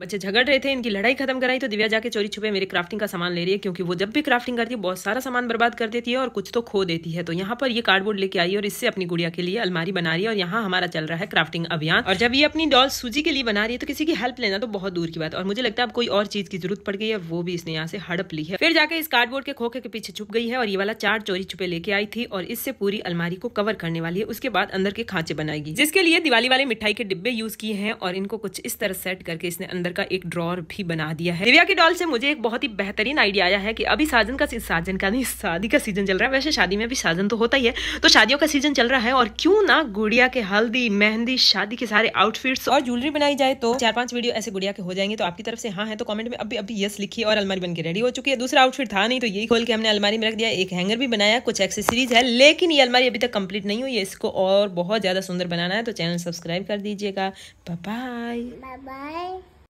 बच्चे झगड़ रहे थे इनकी लड़ाई खत्म कराई तो दिव्या जाके चोरी छुपे मेरे क्राफ्टिंग का सामान ले रही है क्योंकि वो जब भी क्राफ्टिंग करती है बहुत सारा सामान बर्बाद कर देती है और कुछ तो खो देती है तो यहाँ पर ये कार्डबोर्ड लेके आई और इससे अपनी गुड़िया के लिए अलमारी बना रही है और यहाँ हमारा चल रहा है क्राफ्टिंग अभियान और जब ये अपनी डॉल सूजी के लिए बना रही है तो किसी की हेल्प लेना तो बहुत दूर की बात और मुझे लगता है अब कोई और चीज की जरूरत पड़ गई है वो भी इसने यहाँ से हड़प ली है फिर जाके इस कार्डबोर्ड के खोखे के पीछे छुप गई है और ये वाला चार चोरी छुपे लेके आई थी और इससे पूरी अलमारी को कवर करने वाली है उसके बाद अंदर के खांचे बनाएगी जिसके लिए दिवाली वाले मिठाई के डिब्बे यूज किए हैं और इनको कुछ इस तरह सेट करके इसने अंदर अंदर का एक ड्रॉर भी बना दिया है दिव्या की डॉल से मुझे एक बहुत ही बेहतरीन आइडिया आया है कि अभी साजन का साजन का नहीं शादी का सीजन चल रहा है वैसे शादी में भी साजन तो होता ही है तो शादियों का सीजन चल रहा है और क्यों ना गुड़िया के हल्दी मेहंदी शादी के सारे आउटफिट्स और ज्वेलरी बनाई जाए तो चार पांच वीडियो ऐसे गुड़िया के हो जाएंगे तो आपकी तरफ से हाँ है तो कमेंट में अभी अभी यस लिखिए और अलमारी बनकर रेडी हो चुकी है दूसरा आउटफिट था नहीं तो यही खोल के हमने अलमारी में रख दिया एक हैंगर भी बनाया कुछ एक्सेसरीज है लेकिन ये अलमारी अभी तक कंप्लीट नहीं हुई है इसको और बहुत ज्यादा सुंदर बनाना है तो चैनल सब्सक्राइब कर दीजिएगा बाय बाय